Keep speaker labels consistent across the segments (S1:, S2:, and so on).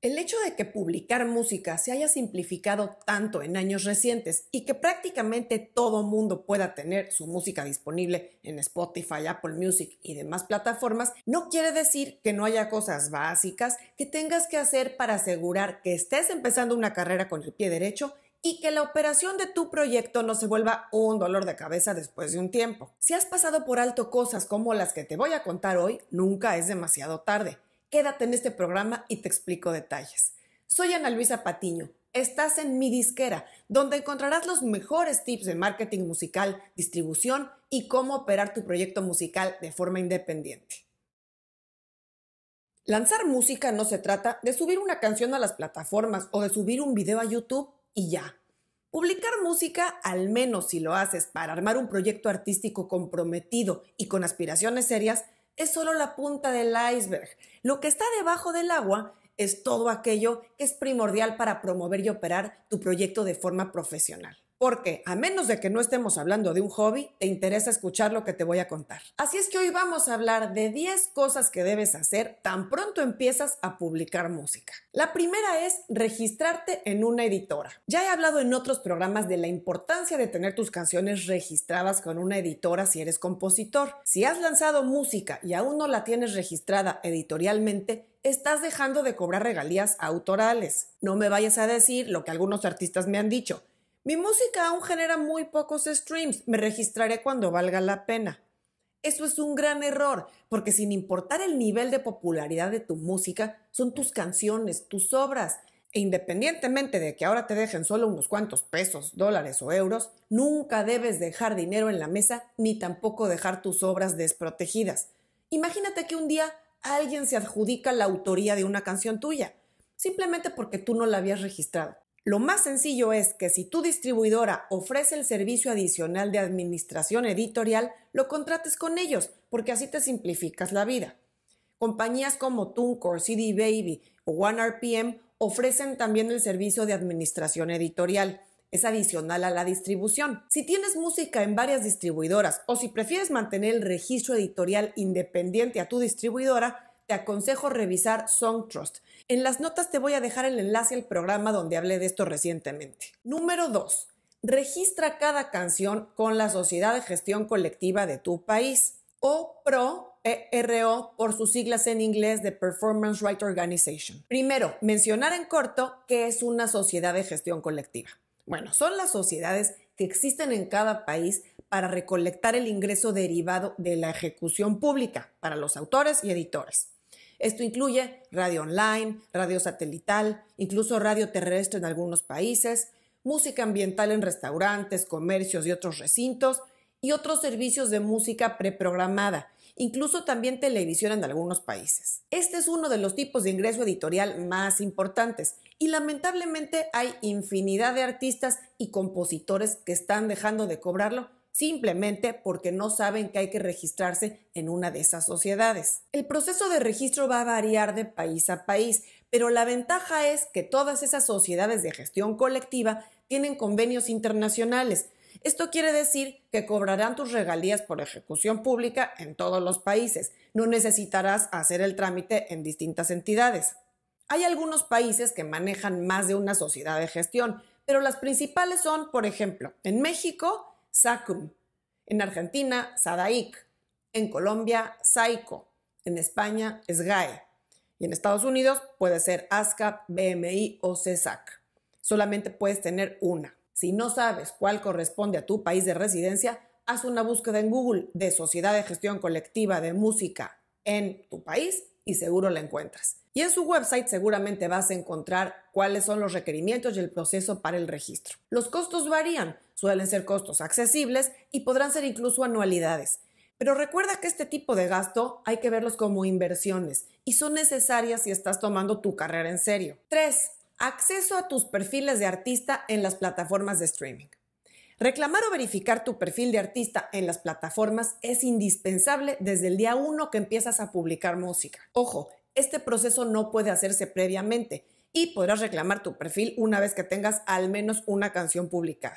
S1: El hecho de que publicar música se haya simplificado tanto en años recientes y que prácticamente todo mundo pueda tener su música disponible en Spotify, Apple Music y demás plataformas, no quiere decir que no haya cosas básicas que tengas que hacer para asegurar que estés empezando una carrera con el pie derecho y que la operación de tu proyecto no se vuelva un dolor de cabeza después de un tiempo. Si has pasado por alto cosas como las que te voy a contar hoy, nunca es demasiado tarde. Quédate en este programa y te explico detalles. Soy Ana Luisa Patiño. Estás en mi disquera, donde encontrarás los mejores tips de marketing musical, distribución y cómo operar tu proyecto musical de forma independiente. Lanzar música no se trata de subir una canción a las plataformas o de subir un video a YouTube y ya. Publicar música, al menos si lo haces para armar un proyecto artístico comprometido y con aspiraciones serias, es solo la punta del iceberg. Lo que está debajo del agua es todo aquello que es primordial para promover y operar tu proyecto de forma profesional porque a menos de que no estemos hablando de un hobby, te interesa escuchar lo que te voy a contar. Así es que hoy vamos a hablar de 10 cosas que debes hacer tan pronto empiezas a publicar música. La primera es registrarte en una editora. Ya he hablado en otros programas de la importancia de tener tus canciones registradas con una editora si eres compositor. Si has lanzado música y aún no la tienes registrada editorialmente, estás dejando de cobrar regalías autorales. No me vayas a decir lo que algunos artistas me han dicho mi música aún genera muy pocos streams, me registraré cuando valga la pena. Eso es un gran error, porque sin importar el nivel de popularidad de tu música, son tus canciones, tus obras, e independientemente de que ahora te dejen solo unos cuantos pesos, dólares o euros, nunca debes dejar dinero en la mesa ni tampoco dejar tus obras desprotegidas. Imagínate que un día alguien se adjudica la autoría de una canción tuya, simplemente porque tú no la habías registrado. Lo más sencillo es que si tu distribuidora ofrece el servicio adicional de administración editorial, lo contrates con ellos, porque así te simplificas la vida. Compañías como TuneCore, CD Baby o OneRPM ofrecen también el servicio de administración editorial. Es adicional a la distribución. Si tienes música en varias distribuidoras o si prefieres mantener el registro editorial independiente a tu distribuidora, te aconsejo revisar SongTrust. En las notas te voy a dejar el enlace al programa donde hablé de esto recientemente. Número 2. Registra cada canción con la Sociedad de Gestión Colectiva de tu país o PRO e por sus siglas en inglés de Performance Right Organization. Primero, mencionar en corto qué es una sociedad de gestión colectiva. Bueno, son las sociedades que existen en cada país para recolectar el ingreso derivado de la ejecución pública para los autores y editores. Esto incluye radio online, radio satelital, incluso radio terrestre en algunos países, música ambiental en restaurantes, comercios y otros recintos, y otros servicios de música preprogramada, incluso también televisión en algunos países. Este es uno de los tipos de ingreso editorial más importantes y lamentablemente hay infinidad de artistas y compositores que están dejando de cobrarlo simplemente porque no saben que hay que registrarse en una de esas sociedades. El proceso de registro va a variar de país a país, pero la ventaja es que todas esas sociedades de gestión colectiva tienen convenios internacionales. Esto quiere decir que cobrarán tus regalías por ejecución pública en todos los países. No necesitarás hacer el trámite en distintas entidades. Hay algunos países que manejan más de una sociedad de gestión, pero las principales son, por ejemplo, en México SACUM. En Argentina, Sadaic. En Colombia, Saico. En España, SGAE. Y en Estados Unidos puede ser ASCAP, BMI o CESAC. Solamente puedes tener una. Si no sabes cuál corresponde a tu país de residencia, haz una búsqueda en Google de Sociedad de Gestión Colectiva de Música en tu país y seguro la encuentras. Y en su website seguramente vas a encontrar cuáles son los requerimientos y el proceso para el registro. Los costos varían, suelen ser costos accesibles y podrán ser incluso anualidades. Pero recuerda que este tipo de gasto hay que verlos como inversiones y son necesarias si estás tomando tu carrera en serio. 3. Acceso a tus perfiles de artista en las plataformas de streaming. Reclamar o verificar tu perfil de artista en las plataformas es indispensable desde el día 1 que empiezas a publicar música. Ojo, este proceso no puede hacerse previamente y podrás reclamar tu perfil una vez que tengas al menos una canción publicada.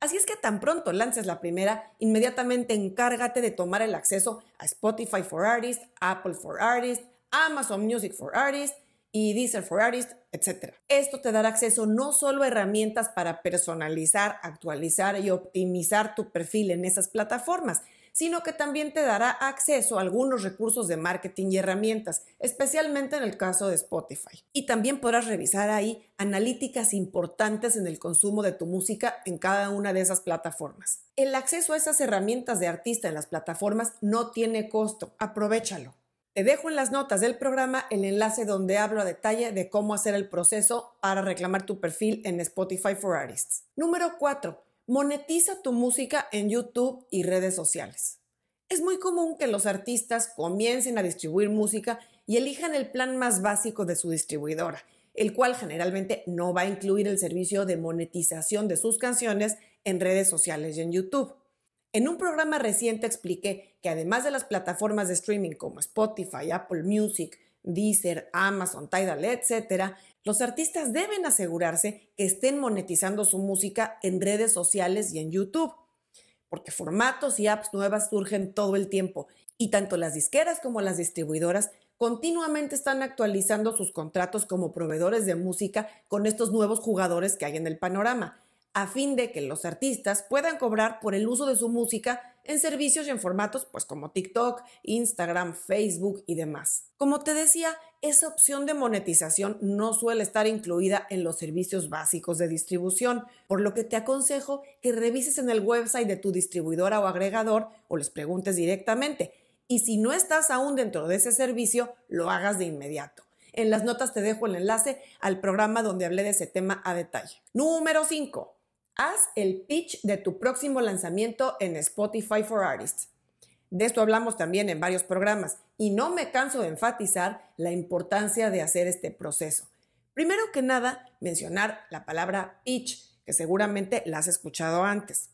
S1: Así es que tan pronto lances la primera, inmediatamente encárgate de tomar el acceso a Spotify for Artists, Apple for Artists, Amazon Music for Artists y Deezer for Artists, etc. Esto te dará acceso no solo a herramientas para personalizar, actualizar y optimizar tu perfil en esas plataformas, sino que también te dará acceso a algunos recursos de marketing y herramientas, especialmente en el caso de Spotify. Y también podrás revisar ahí analíticas importantes en el consumo de tu música en cada una de esas plataformas. El acceso a esas herramientas de artista en las plataformas no tiene costo, aprovechalo. Te dejo en las notas del programa el enlace donde hablo a detalle de cómo hacer el proceso para reclamar tu perfil en Spotify for Artists. Número 4. Monetiza tu música en YouTube y redes sociales. Es muy común que los artistas comiencen a distribuir música y elijan el plan más básico de su distribuidora, el cual generalmente no va a incluir el servicio de monetización de sus canciones en redes sociales y en YouTube. En un programa reciente expliqué que además de las plataformas de streaming como Spotify, Apple Music, Deezer, Amazon, Tidal, etc., los artistas deben asegurarse que estén monetizando su música en redes sociales y en YouTube, porque formatos y apps nuevas surgen todo el tiempo y tanto las disqueras como las distribuidoras continuamente están actualizando sus contratos como proveedores de música con estos nuevos jugadores que hay en el panorama a fin de que los artistas puedan cobrar por el uso de su música en servicios y en formatos pues como TikTok, Instagram, Facebook y demás. Como te decía, esa opción de monetización no suele estar incluida en los servicios básicos de distribución, por lo que te aconsejo que revises en el website de tu distribuidora o agregador o les preguntes directamente. Y si no estás aún dentro de ese servicio, lo hagas de inmediato. En las notas te dejo el enlace al programa donde hablé de ese tema a detalle. Número 5. Haz el pitch de tu próximo lanzamiento en Spotify for Artists. De esto hablamos también en varios programas y no me canso de enfatizar la importancia de hacer este proceso. Primero que nada, mencionar la palabra pitch, que seguramente la has escuchado antes.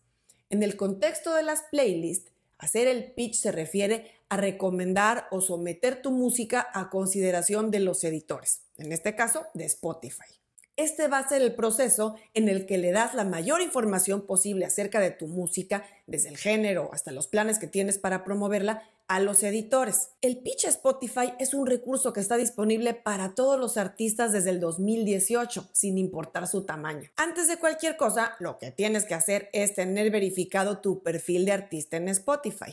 S1: En el contexto de las playlists, hacer el pitch se refiere a recomendar o someter tu música a consideración de los editores, en este caso de Spotify. Este va a ser el proceso en el que le das la mayor información posible acerca de tu música, desde el género hasta los planes que tienes para promoverla, a los editores. El pitch Spotify es un recurso que está disponible para todos los artistas desde el 2018, sin importar su tamaño. Antes de cualquier cosa, lo que tienes que hacer es tener verificado tu perfil de artista en Spotify.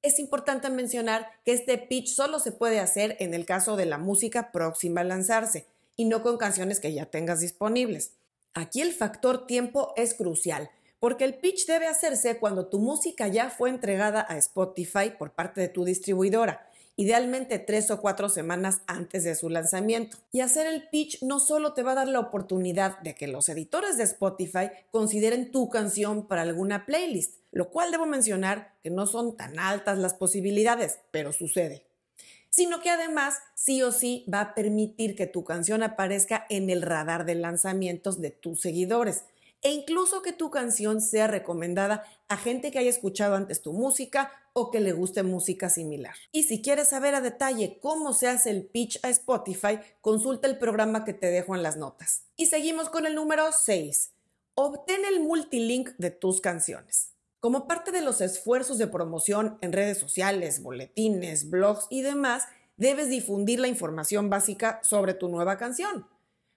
S1: Es importante mencionar que este pitch solo se puede hacer en el caso de la música próxima a lanzarse y no con canciones que ya tengas disponibles. Aquí el factor tiempo es crucial, porque el pitch debe hacerse cuando tu música ya fue entregada a Spotify por parte de tu distribuidora, idealmente tres o cuatro semanas antes de su lanzamiento. Y hacer el pitch no solo te va a dar la oportunidad de que los editores de Spotify consideren tu canción para alguna playlist, lo cual debo mencionar que no son tan altas las posibilidades, pero sucede sino que además sí o sí va a permitir que tu canción aparezca en el radar de lanzamientos de tus seguidores e incluso que tu canción sea recomendada a gente que haya escuchado antes tu música o que le guste música similar. Y si quieres saber a detalle cómo se hace el pitch a Spotify, consulta el programa que te dejo en las notas. Y seguimos con el número 6. Obtén el multilink de tus canciones. Como parte de los esfuerzos de promoción en redes sociales, boletines, blogs y demás, debes difundir la información básica sobre tu nueva canción.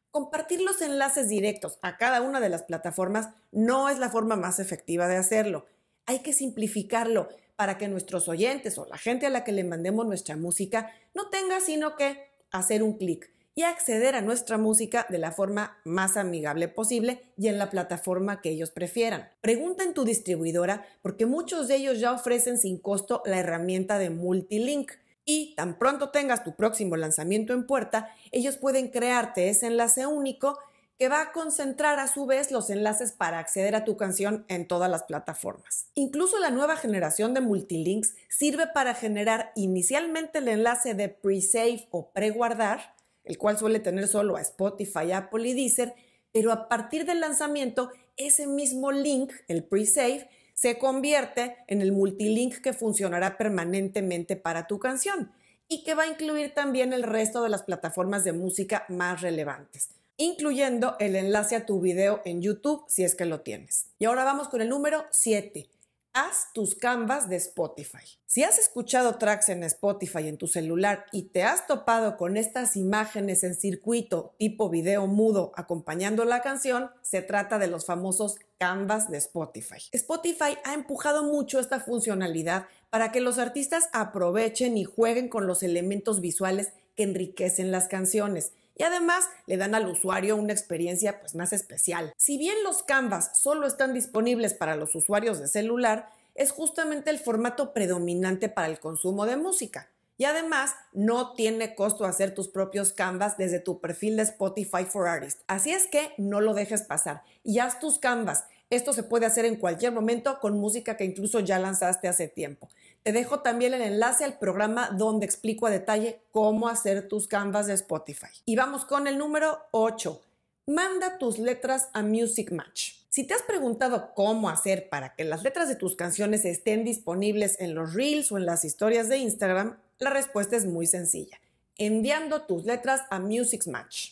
S1: Compartir los enlaces directos a cada una de las plataformas no es la forma más efectiva de hacerlo. Hay que simplificarlo para que nuestros oyentes o la gente a la que le mandemos nuestra música no tenga sino que hacer un clic acceder a nuestra música de la forma más amigable posible y en la plataforma que ellos prefieran. Pregunta en tu distribuidora porque muchos de ellos ya ofrecen sin costo la herramienta de Multilink. Y tan pronto tengas tu próximo lanzamiento en puerta, ellos pueden crearte ese enlace único que va a concentrar a su vez los enlaces para acceder a tu canción en todas las plataformas. Incluso la nueva generación de multilinks sirve para generar inicialmente el enlace de pre-save o pre-guardar el cual suele tener solo a Spotify, Apple y Deezer, pero a partir del lanzamiento, ese mismo link, el pre-save, se convierte en el multilink que funcionará permanentemente para tu canción y que va a incluir también el resto de las plataformas de música más relevantes, incluyendo el enlace a tu video en YouTube si es que lo tienes. Y ahora vamos con el número 7 haz tus canvas de Spotify. Si has escuchado tracks en Spotify en tu celular y te has topado con estas imágenes en circuito tipo video mudo acompañando la canción, se trata de los famosos canvas de Spotify. Spotify ha empujado mucho esta funcionalidad para que los artistas aprovechen y jueguen con los elementos visuales que enriquecen las canciones y además le dan al usuario una experiencia pues, más especial. Si bien los Canvas solo están disponibles para los usuarios de celular, es justamente el formato predominante para el consumo de música. Y además, no tiene costo hacer tus propios canvas desde tu perfil de Spotify for Artists. Así es que no lo dejes pasar y haz tus canvas. Esto se puede hacer en cualquier momento con música que incluso ya lanzaste hace tiempo. Te dejo también el enlace al programa donde explico a detalle cómo hacer tus canvas de Spotify. Y vamos con el número 8. Manda tus letras a Music Match. Si te has preguntado cómo hacer para que las letras de tus canciones estén disponibles en los reels o en las historias de Instagram, la respuesta es muy sencilla. Enviando tus letras a Music Match.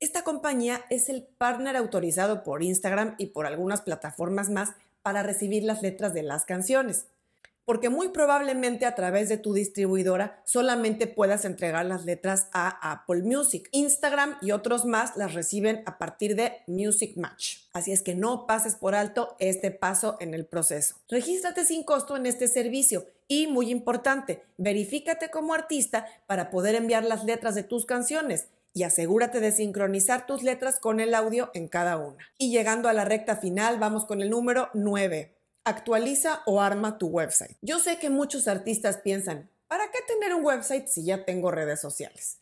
S1: Esta compañía es el partner autorizado por Instagram y por algunas plataformas más para recibir las letras de las canciones porque muy probablemente a través de tu distribuidora solamente puedas entregar las letras a Apple Music. Instagram y otros más las reciben a partir de Music Match. Así es que no pases por alto este paso en el proceso. Regístrate sin costo en este servicio y, muy importante, verifícate como artista para poder enviar las letras de tus canciones y asegúrate de sincronizar tus letras con el audio en cada una. Y llegando a la recta final, vamos con el número 9 actualiza o arma tu website. Yo sé que muchos artistas piensan, ¿para qué tener un website si ya tengo redes sociales?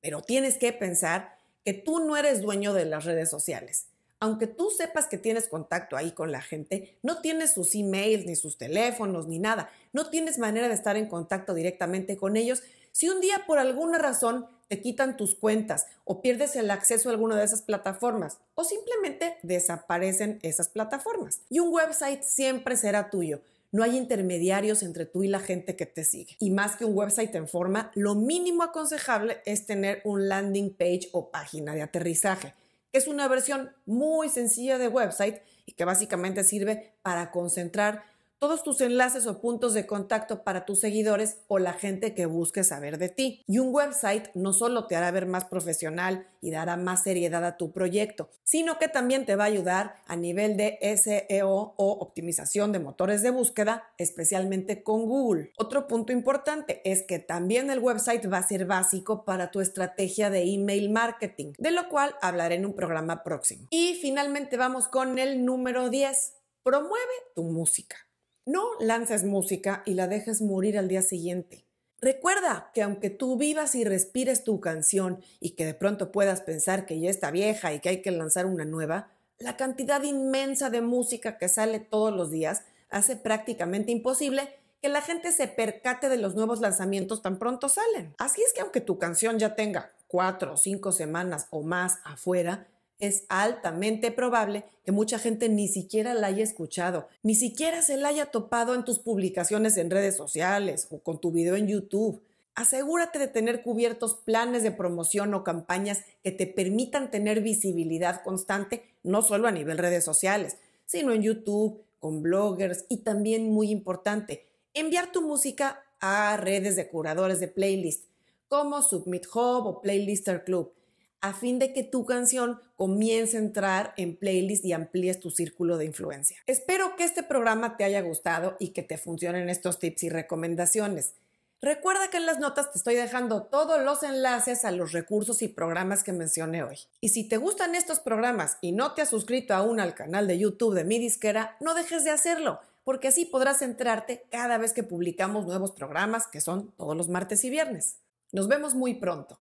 S1: Pero tienes que pensar que tú no eres dueño de las redes sociales. Aunque tú sepas que tienes contacto ahí con la gente, no tienes sus emails, ni sus teléfonos, ni nada. No tienes manera de estar en contacto directamente con ellos. Si un día por alguna razón te quitan tus cuentas o pierdes el acceso a alguna de esas plataformas o simplemente desaparecen esas plataformas. Y un website siempre será tuyo. No hay intermediarios entre tú y la gente que te sigue. Y más que un website en forma, lo mínimo aconsejable es tener un landing page o página de aterrizaje, que es una versión muy sencilla de website y que básicamente sirve para concentrar todos tus enlaces o puntos de contacto para tus seguidores o la gente que busque saber de ti. Y un website no solo te hará ver más profesional y dará más seriedad a tu proyecto, sino que también te va a ayudar a nivel de SEO o optimización de motores de búsqueda, especialmente con Google. Otro punto importante es que también el website va a ser básico para tu estrategia de email marketing, de lo cual hablaré en un programa próximo. Y finalmente vamos con el número 10. Promueve tu música. No lances música y la dejes morir al día siguiente. Recuerda que aunque tú vivas y respires tu canción y que de pronto puedas pensar que ya está vieja y que hay que lanzar una nueva, la cantidad inmensa de música que sale todos los días hace prácticamente imposible que la gente se percate de los nuevos lanzamientos tan pronto salen. Así es que aunque tu canción ya tenga cuatro o cinco semanas o más afuera, es altamente probable que mucha gente ni siquiera la haya escuchado, ni siquiera se la haya topado en tus publicaciones en redes sociales o con tu video en YouTube. Asegúrate de tener cubiertos planes de promoción o campañas que te permitan tener visibilidad constante, no solo a nivel redes sociales, sino en YouTube, con bloggers y también muy importante, enviar tu música a redes de curadores de playlist como Submit Hub o Playlister Club a fin de que tu canción comience a entrar en playlist y amplíes tu círculo de influencia. Espero que este programa te haya gustado y que te funcionen estos tips y recomendaciones. Recuerda que en las notas te estoy dejando todos los enlaces a los recursos y programas que mencioné hoy. Y si te gustan estos programas y no te has suscrito aún al canal de YouTube de mi disquera, no dejes de hacerlo, porque así podrás enterarte cada vez que publicamos nuevos programas, que son todos los martes y viernes. Nos vemos muy pronto.